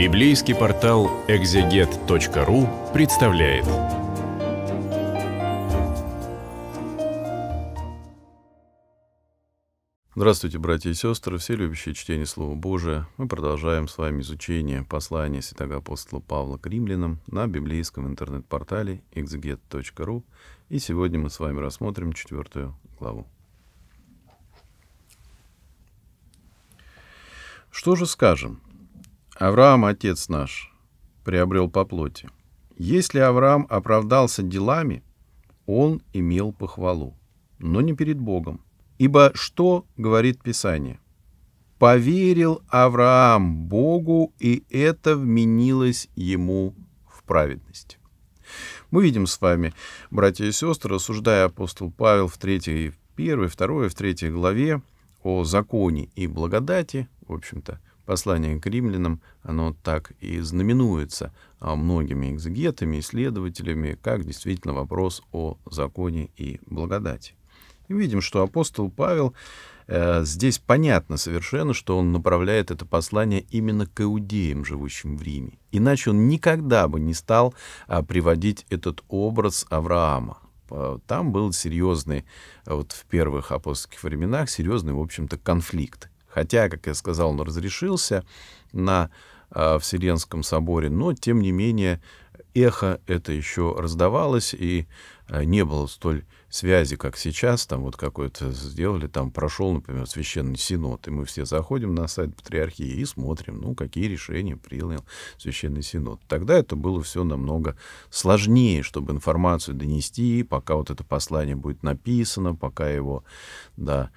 Библейский портал экзегет.ру представляет. Здравствуйте, братья и сестры, все любящие чтение Слова Божия. Мы продолжаем с вами изучение послания святого апостола Павла к римлянам на библейском интернет-портале exeget.ru. И сегодня мы с вами рассмотрим четвертую главу. Что же скажем? Авраам, отец наш, приобрел по плоти. Если Авраам оправдался делами, он имел похвалу, но не перед Богом. Ибо что говорит Писание? «Поверил Авраам Богу, и это вменилось ему в праведность». Мы видим с вами, братья и сестры, рассуждая апостол Павел в 3, 1, 2, в 3 главе о законе и благодати, в общем-то, послание к римлянам, оно так и знаменуется а, многими экзегетами, исследователями, как действительно вопрос о законе и благодати. И видим, что апостол Павел э, здесь понятно совершенно, что он направляет это послание именно к иудеям, живущим в Риме. Иначе он никогда бы не стал а, приводить этот образ Авраама, э, там был серьезный, э, вот в первых апостольских временах, серьезный, в общем-то, конфликт Хотя, как я сказал, он разрешился на э, Вселенском соборе, но, тем не менее, эхо это еще раздавалось и э, не было столь связи, как сейчас, там вот какой-то сделали, там прошел, например, Священный Синод, и мы все заходим на сайт Патриархии и смотрим, ну, какие решения принял Священный Синод. Тогда это было все намного сложнее, чтобы информацию донести, пока вот это послание будет написано, пока его, да,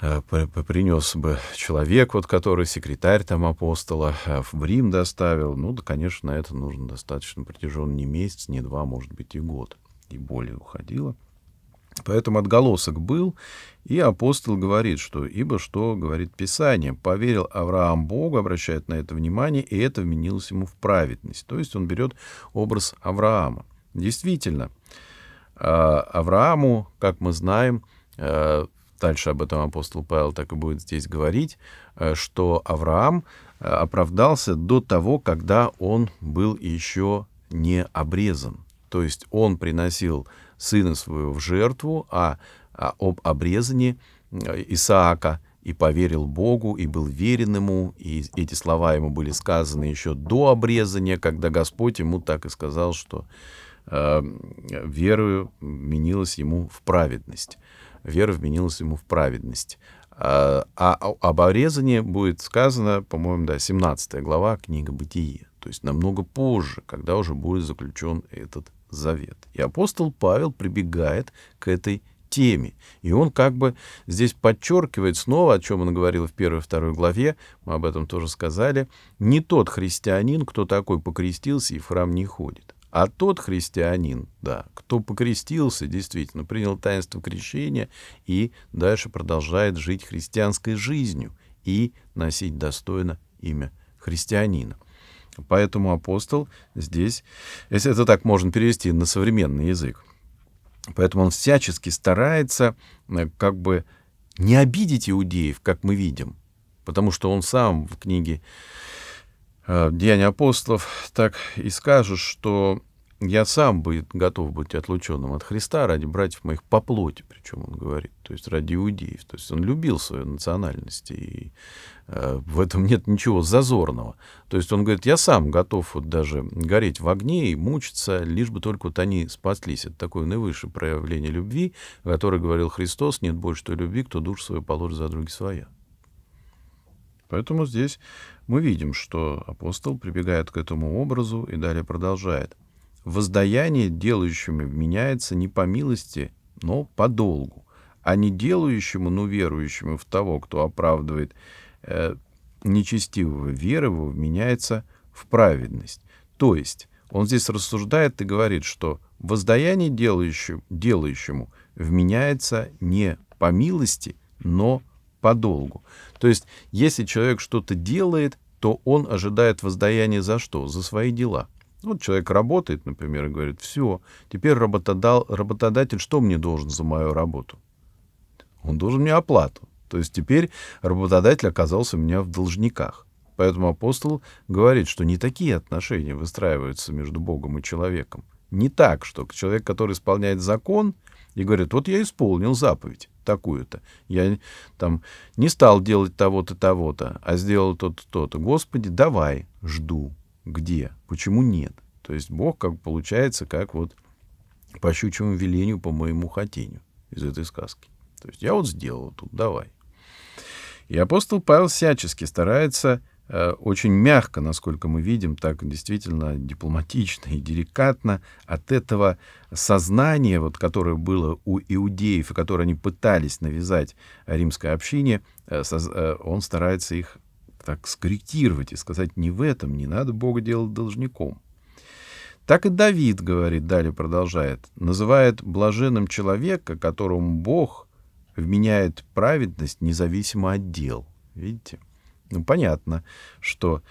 э, принес бы человек, вот который секретарь там апостола, э, в Рим доставил, ну, да, конечно, на это нужно достаточно протяженный не месяц, не два, может быть, и год и более уходило. Поэтому отголосок был, и апостол говорит, что «ибо что, — говорит Писание, — поверил Авраам Богу, обращает на это внимание, и это вменилось ему в праведность». То есть он берет образ Авраама. Действительно, а, Аврааму, как мы знаем, а, дальше об этом апостол Павел так и будет здесь говорить, а, что Авраам оправдался до того, когда он был еще не обрезан. То есть он приносил сына своего в жертву, а, а об обрезании э, Исаака, и поверил Богу, и был верен ему, и эти слова ему были сказаны еще до обрезания, когда Господь ему так и сказал, что э, вера вменилась ему в праведность. Вера вменилась ему в праведность. А, а об обрезании будет сказано, по-моему, да, 17 глава книга «Бытие». То есть намного позже, когда уже будет заключен этот Завет. И апостол Павел прибегает к этой теме. И он как бы здесь подчеркивает снова, о чем он говорил в первой и второй главе, мы об этом тоже сказали, не тот христианин, кто такой покрестился и в храм не ходит, а тот христианин, да, кто покрестился, действительно, принял таинство крещения и дальше продолжает жить христианской жизнью и носить достойно имя христианина. Поэтому апостол здесь, если это так можно перевести на современный язык, поэтому он всячески старается э, как бы не обидеть иудеев, как мы видим, потому что он сам в книге э, «Деяния апостолов» так и скажет, что я сам бы готов быть отлученным от Христа ради братьев моих по плоти, причем он говорит, то есть ради иудеев. То есть он любил свою национальность, и э, в этом нет ничего зазорного. То есть он говорит, я сам готов вот даже гореть в огне и мучиться, лишь бы только вот они спаслись. Это такое наивысшее проявление любви, о которой говорил Христос, нет больше той любви, кто душу свою положит за други своя. Поэтому здесь мы видим, что апостол прибегает к этому образу и далее продолжает – Воздаяние делающему меняется не по милости, но по долгу, а не делающему, но верующему в того, кто оправдывает э, нечестивого верового, меняется в праведность. То есть он здесь рассуждает и говорит, что воздаяние делающему, делающему вменяется не по милости, но по долгу. То есть если человек что-то делает, то он ожидает воздаяния за что? За свои дела – вот ну, человек работает, например, и говорит, все, теперь работодал, работодатель что мне должен за мою работу? Он должен мне оплату. То есть теперь работодатель оказался у меня в должниках. Поэтому апостол говорит, что не такие отношения выстраиваются между Богом и человеком. Не так, что человек, который исполняет закон, и говорит, вот я исполнил заповедь такую-то. Я там не стал делать того-то, того-то, а сделал то-то, то-то. Господи, давай, жду где, почему нет. То есть Бог, как получается, как вот по щучьему велению, по моему хотению из этой сказки. То есть я вот сделал тут, давай. И апостол Павел всячески старается э, очень мягко, насколько мы видим, так действительно дипломатично и деликатно от этого сознания, вот, которое было у иудеев, и которое они пытались навязать римской общине, э, соз, э, он старается их так скорректировать и сказать не в этом, не надо Бога делать должником. Так и Давид, говорит, далее продолжает, называет блаженным человека, которому Бог вменяет праведность независимо от дел. Видите? Ну, понятно, что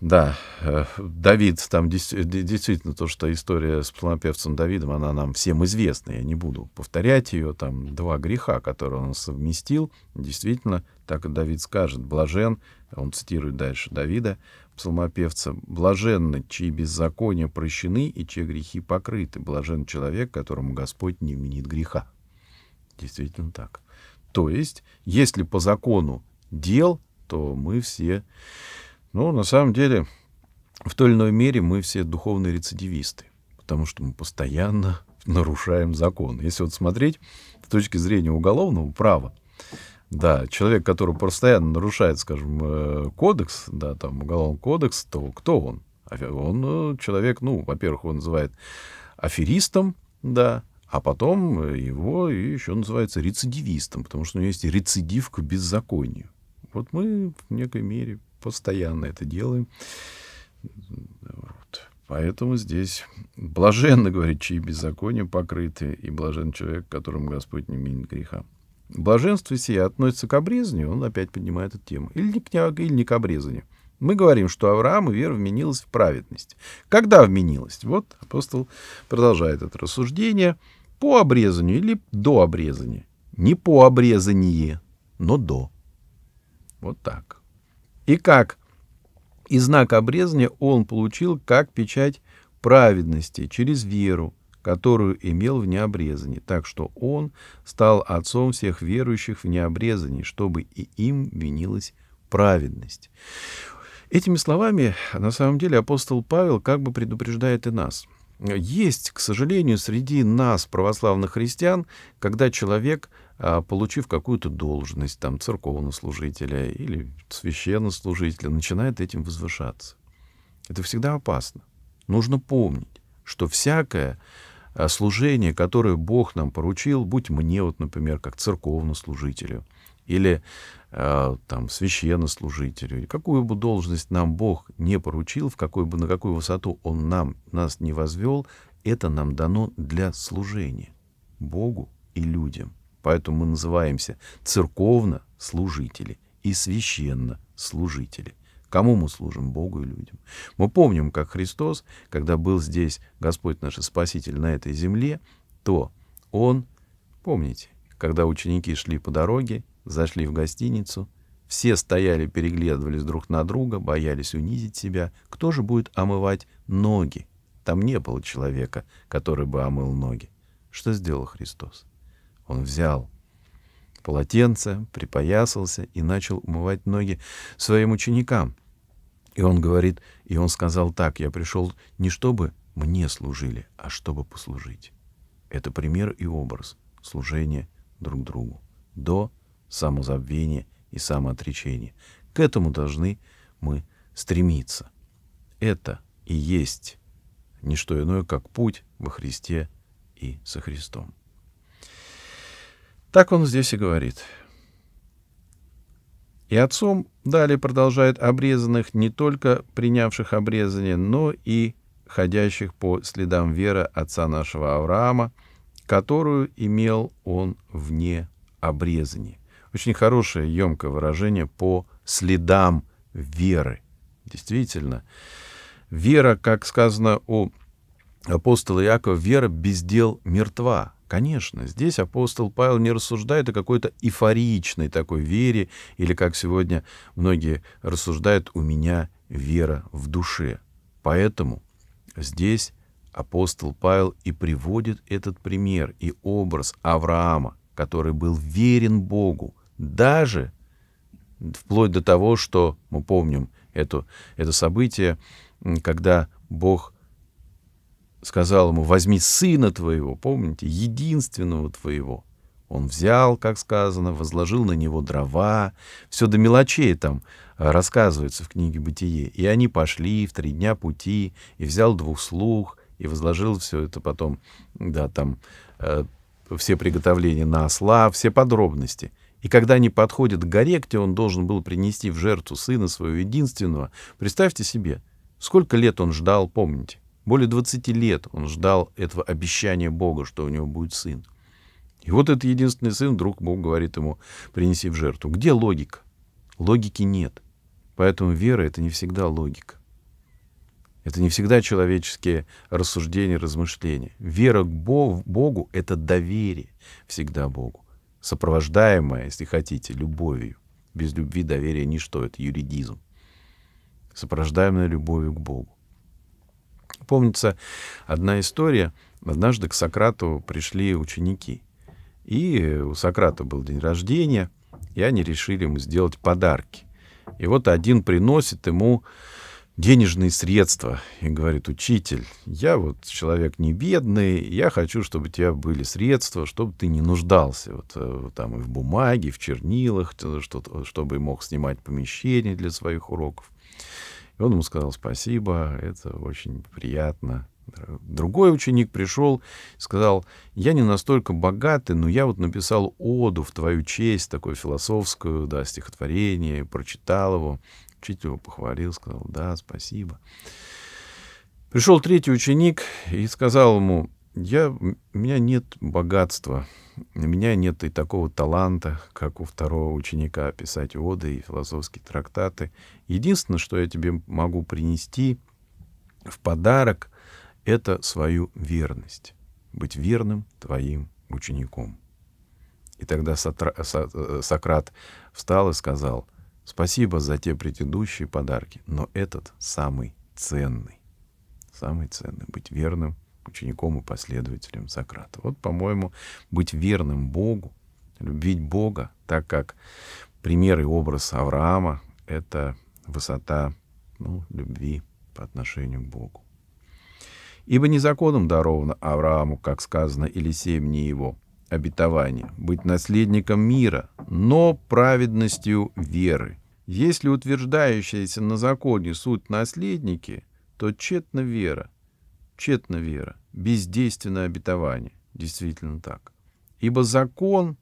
да, э, Давид, там действительно то, что история с псалмопевцем Давидом, она нам всем известна, я не буду повторять ее, там два греха, которые он совместил, действительно так Давид скажет, блажен, он цитирует дальше Давида, псалмопевца, блаженны, чьи беззакония прощены и чьи грехи покрыты, блажен человек, которому Господь не вменит греха. Действительно так. То есть, если по закону дел, то мы все, ну, на самом деле, в той или иной мере мы все духовные рецидивисты, потому что мы постоянно нарушаем закон. Если вот смотреть с точки зрения уголовного права, да, человек, который постоянно нарушает, скажем, э, кодекс, да, там, уголовный кодекс, то кто он? А он э, человек, ну, во-первых, он называет аферистом, да, а потом его еще называется рецидивистом, потому что у него есть рецидив к беззаконию. Вот мы в некой мере постоянно это делаем. Вот. Поэтому здесь блаженно, говорит, чьи беззакония покрыты, и блажен человек, которому Господь не минит греха. Блаженство сие относится к обрезанию, он опять поднимает эту тему, или не к, или не к обрезанию. Мы говорим, что Аврааму вера вменилась в праведность. Когда вменилась? Вот апостол продолжает это рассуждение. По обрезанию или до обрезания? Не по обрезании, но до. Вот так. И как? И знак обрезания он получил как печать праведности через веру, которую имел в необрезании, так что он стал отцом всех верующих в необрезании, чтобы и им винилась праведность. Этими словами, на самом деле, апостол Павел как бы предупреждает и нас. Есть, к сожалению, среди нас, православных христиан, когда человек, а, получив какую-то должность, там, церковного служителя или священнослужителя, начинает этим возвышаться. Это всегда опасно. Нужно помнить, что всякое Э, служение, которое Бог нам поручил, будь мне, вот, например, как церковнослужителю, или э, там священнослужителю, какую бы должность нам Бог не поручил, в какой бы, на какую высоту Он нам, нас не возвел, это нам дано для служения Богу и людям. Поэтому мы называемся церковно и священнослужители. Кому мы служим, Богу и людям? Мы помним, как Христос, когда был здесь Господь наш Спаситель на этой земле, то Он, помните, когда ученики шли по дороге, зашли в гостиницу, все стояли, переглядывались друг на друга, боялись унизить себя. Кто же будет омывать ноги? Там не было человека, который бы омыл ноги. Что сделал Христос? Он взял полотенце, припоясался и начал умывать ноги своим ученикам. И он говорит, и он сказал так, я пришел не чтобы мне служили, а чтобы послужить. Это пример и образ служения друг другу. До самозабвения и самоотречения. К этому должны мы стремиться. Это и есть не что иное, как путь во Христе и со Христом. Так он здесь и говорит. И отцом далее продолжает обрезанных не только принявших обрезание, но и ходящих по следам веры отца нашего Авраама, которую имел он вне обрезания. Очень хорошее, емкое выражение по следам веры. Действительно, вера, как сказано у апостола Иакова, вера без дел мертва. Конечно, здесь апостол Павел не рассуждает о какой-то эйфоричной такой вере, или, как сегодня многие рассуждают, «у меня вера в душе». Поэтому здесь апостол Павел и приводит этот пример и образ Авраама, который был верен Богу, даже вплоть до того, что мы помним это это событие, когда Бог сказал ему, возьми сына твоего, помните, единственного твоего. Он взял, как сказано, возложил на него дрова, все до мелочей там э, рассказывается в книге «Бытие». И они пошли в три дня пути, и взял двух слуг, и возложил все это потом, да, там, э, все приготовления на осла, все подробности. И когда они подходят к горе, где он должен был принести в жертву сына своего единственного, представьте себе, сколько лет он ждал, помните? Более 20 лет он ждал этого обещания Бога, что у него будет сын. И вот этот единственный сын, вдруг Бог говорит ему, принеси в жертву. Где логика? Логики нет. Поэтому вера — это не всегда логика. Это не всегда человеческие рассуждения, размышления. Вера к Богу — это доверие всегда Богу, сопровождаемое, если хотите, любовью. Без любви доверие — ничто, это юридизм. Сопровождаемое любовью к Богу. Помнится одна история. Однажды к Сократу пришли ученики. И у Сократа был день рождения, и они решили ему сделать подарки. И вот один приносит ему денежные средства и говорит, учитель, я вот человек не бедный, я хочу, чтобы у тебя были средства, чтобы ты не нуждался вот, э, там и в бумаге, и в чернилах, чтобы мог снимать помещение для своих уроков он ему сказал спасибо, это очень приятно. Другой ученик пришел и сказал, я не настолько богатый, но я вот написал оду в твою честь, такую философскую, да, стихотворение, прочитал его. Учитель его похвалил, сказал, да, спасибо. Пришел третий ученик и сказал ему, я, у меня нет богатства, у меня нет и такого таланта, как у второго ученика, писать оды и философские трактаты. Единственное, что я тебе могу принести в подарок, это свою верность, быть верным твоим учеником. И тогда э, э, Сократ встал и сказал, спасибо за те предыдущие подарки, но этот самый ценный. Самый ценный — быть верным — учеником и последователем Сократа. Вот, по-моему, быть верным Богу, любить Бога, так как пример и образ Авраама — это высота ну, любви по отношению к Богу. Ибо не законом даровано Аврааму, как сказано, Елисеем не его обетование, быть наследником мира, но праведностью веры. Если утверждающаяся на законе суть наследники, то тщетна вера, Тщетна вера, бездейственное обетование. Действительно так. Ибо закон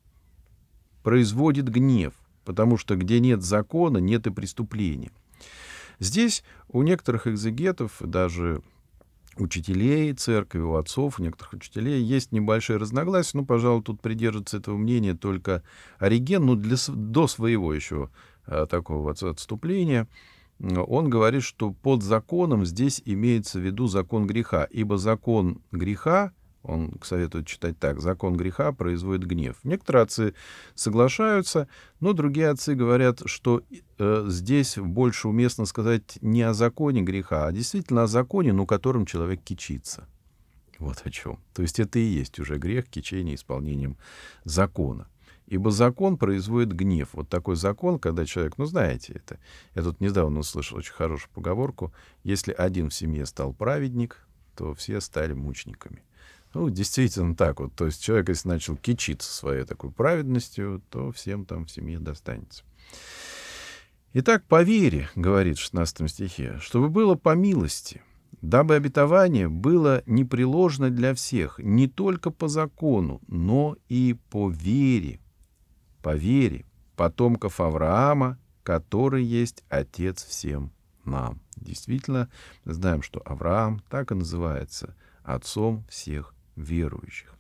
производит гнев, потому что где нет закона, нет и преступления. Здесь у некоторых экзегетов, даже учителей церкви, у отцов, у некоторых учителей есть небольшие разногласия. Ну, пожалуй, тут придержится этого мнения только Ориген, ну, для, до своего еще а, такого отступления он говорит, что под законом здесь имеется в виду закон греха, ибо закон греха, он советует читать так, закон греха производит гнев. Некоторые отцы соглашаются, но другие отцы говорят, что э, здесь больше уместно сказать не о законе греха, а действительно о законе, ну, которым человек кичится. Вот о чем. То есть это и есть уже грех кичения исполнением закона. Ибо закон производит гнев. Вот такой закон, когда человек, ну знаете это, я тут недавно услышал очень хорошую поговорку, если один в семье стал праведник, то все стали мучниками. Ну, действительно так вот. То есть человек, если начал кичиться своей такой праведностью, то всем там в семье достанется. Итак, по вере, говорит в 16 стихе, чтобы было по милости, дабы обетование было непреложно для всех, не только по закону, но и по вере по вере, потомков Авраама, который есть Отец всем нам. Действительно, знаем, что Авраам так и называется отцом всех верующих.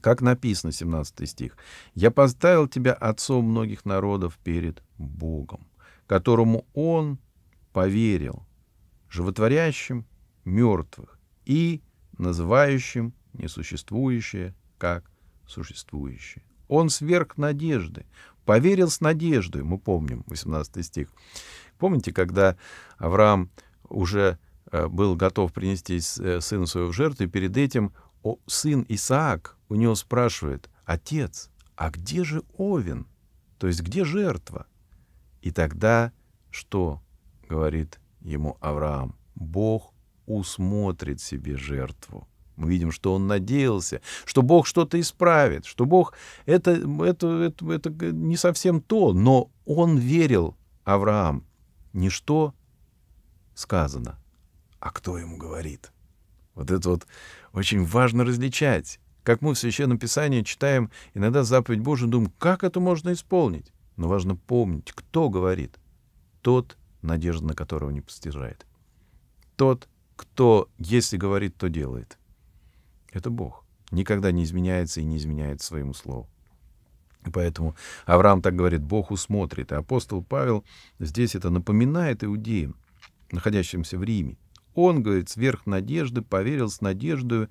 Как написано, 17 стих, «Я поставил тебя отцом многих народов перед Богом, которому он поверил, животворящим мертвых и называющим несуществующее как существующее. Он сверх надежды. Поверил с надеждой, мы помним, 18 стих. Помните, когда Авраам уже э, был готов принести э, сына своего в жертву, и перед этим сын Исаак у него спрашивает, «Отец, а где же Овен? То есть где жертва?» И тогда что, говорит ему Авраам, Бог усмотрит себе жертву. Мы видим, что он надеялся, что Бог что-то исправит, что Бог это, это, это, это не совсем то, но он верил, Авраам, не что сказано, а кто ему говорит. Вот это вот очень важно различать. Как мы в Священном Писании читаем иногда заповедь Божию, думаем, как это можно исполнить? Но важно помнить, кто говорит. Тот, надежда на которого не постижает. Тот, кто, если говорит, то делает. Это Бог. Никогда не изменяется и не изменяет своему слову. Поэтому Авраам так говорит, Бог усмотрит. И апостол Павел здесь это напоминает иудеям, находящимся в Риме. Он, говорит, сверх надежды поверил с надеждою,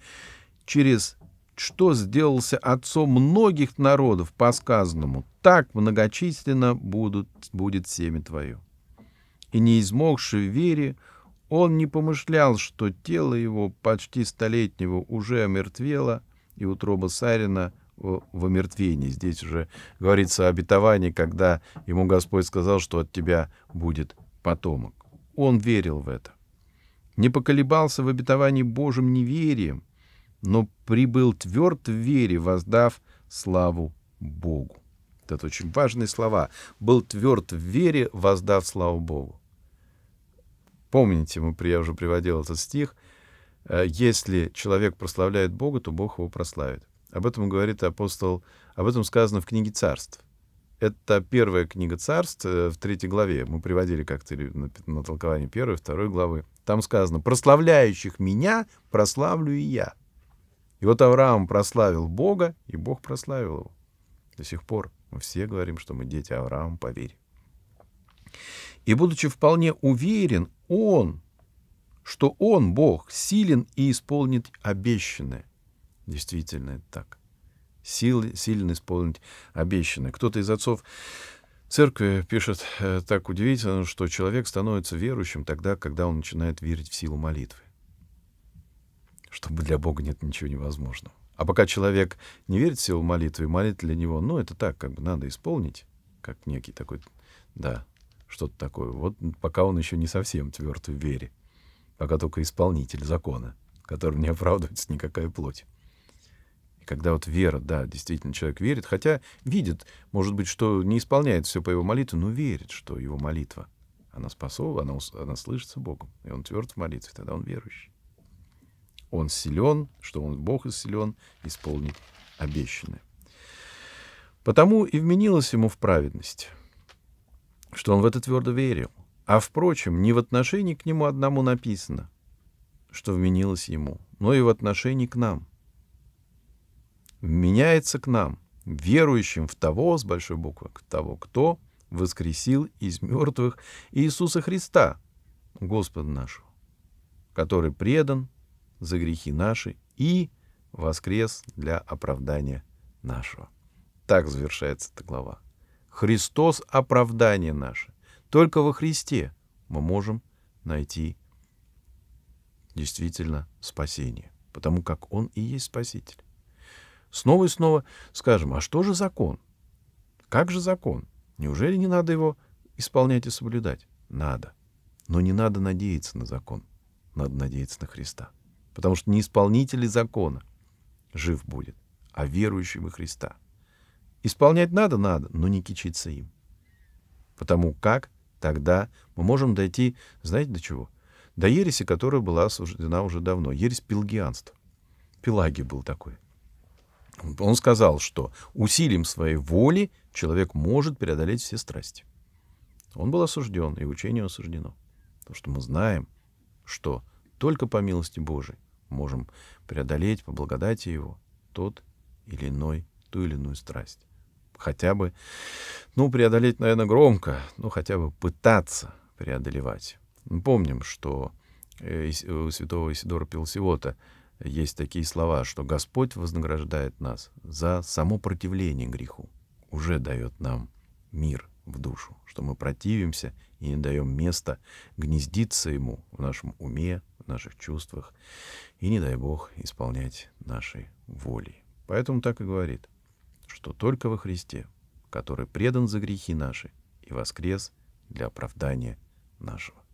через что сделался отцом многих народов по сказанному, так многочисленно будут, будет семя твое. И не измогши в вере, он не помышлял, что тело его, почти столетнего, уже омертвело, и утроба Сарина в омертвении. Здесь уже говорится о обетовании, когда ему Господь сказал, что от тебя будет потомок. Он верил в это. Не поколебался в обетовании Божьим неверием, но прибыл тверд в вере, воздав славу Богу. Это очень важные слова. Был тверд в вере, воздав славу Богу. Помните, мы, я уже приводил этот стих, э, если человек прославляет Бога, то Бог его прославит. Об этом говорит апостол, об этом сказано в книге царств. Это первая книга царств э, в третьей главе. Мы приводили как-то на, на толкование первой, второй главы. Там сказано, прославляющих меня прославлю и я. И вот Авраам прославил Бога, и Бог прославил его. До сих пор мы все говорим, что мы дети Авраама поверь. И будучи вполне уверен он, что Он, Бог, силен и исполнит обещанное. Действительно, это так. Силы, силен исполнить обещанное. Кто-то из отцов церкви пишет э, так удивительно, что человек становится верующим тогда, когда он начинает верить в силу молитвы. Чтобы для Бога нет ничего невозможного. А пока человек не верит в силу молитвы, молитва для него, ну, это так, как бы надо исполнить, как некий такой, да, что-то такое. Вот пока он еще не совсем тверд в вере, пока только исполнитель закона, которым не оправдывается никакая плоть. И когда вот вера, да, действительно человек верит, хотя видит, может быть, что не исполняет все по его молитве, но верит, что его молитва, она спасова, она, она слышится Богом, и он тверд в молитве, тогда он верующий. Он силен, что он Бог и силен исполнить обещанное. Потому и вменилось ему в праведность что он в это твердо верил. А, впрочем, не в отношении к нему одному написано, что вменилось ему, но и в отношении к нам. Вменяется к нам, верующим в того, с большой буквы, к того, кто воскресил из мертвых Иисуса Христа, Господа нашего, который предан за грехи наши и воскрес для оправдания нашего. Так завершается эта глава. Христос — оправдание наше. Только во Христе мы можем найти действительно спасение, потому как Он и есть Спаситель. Снова и снова скажем, а что же закон? Как же закон? Неужели не надо его исполнять и соблюдать? Надо. Но не надо надеяться на закон. Надо надеяться на Христа. Потому что не исполнители закона жив будет, а верующий во Христа — Исполнять надо, надо, но не кичиться им. Потому как тогда мы можем дойти, знаете, до чего? До ереси, которая была осуждена уже давно. Ересь пелагианства. Пелаги был такой. Он сказал, что усилием своей воли человек может преодолеть все страсти. Он был осужден, и учение осуждено. Потому что мы знаем, что только по милости Божией можем преодолеть по благодати Его тот или иной, ту или иную страсть хотя бы, ну, преодолеть, наверное, громко, ну хотя бы пытаться преодолевать. Мы помним, что э, у святого Исидора Пелсиота есть такие слова, что Господь вознаграждает нас за само противление греху, уже дает нам мир в душу, что мы противимся и не даем места гнездиться ему в нашем уме, в наших чувствах и, не дай Бог, исполнять нашей воли. Поэтому так и говорит – что только во Христе, который предан за грехи наши и воскрес для оправдания нашего.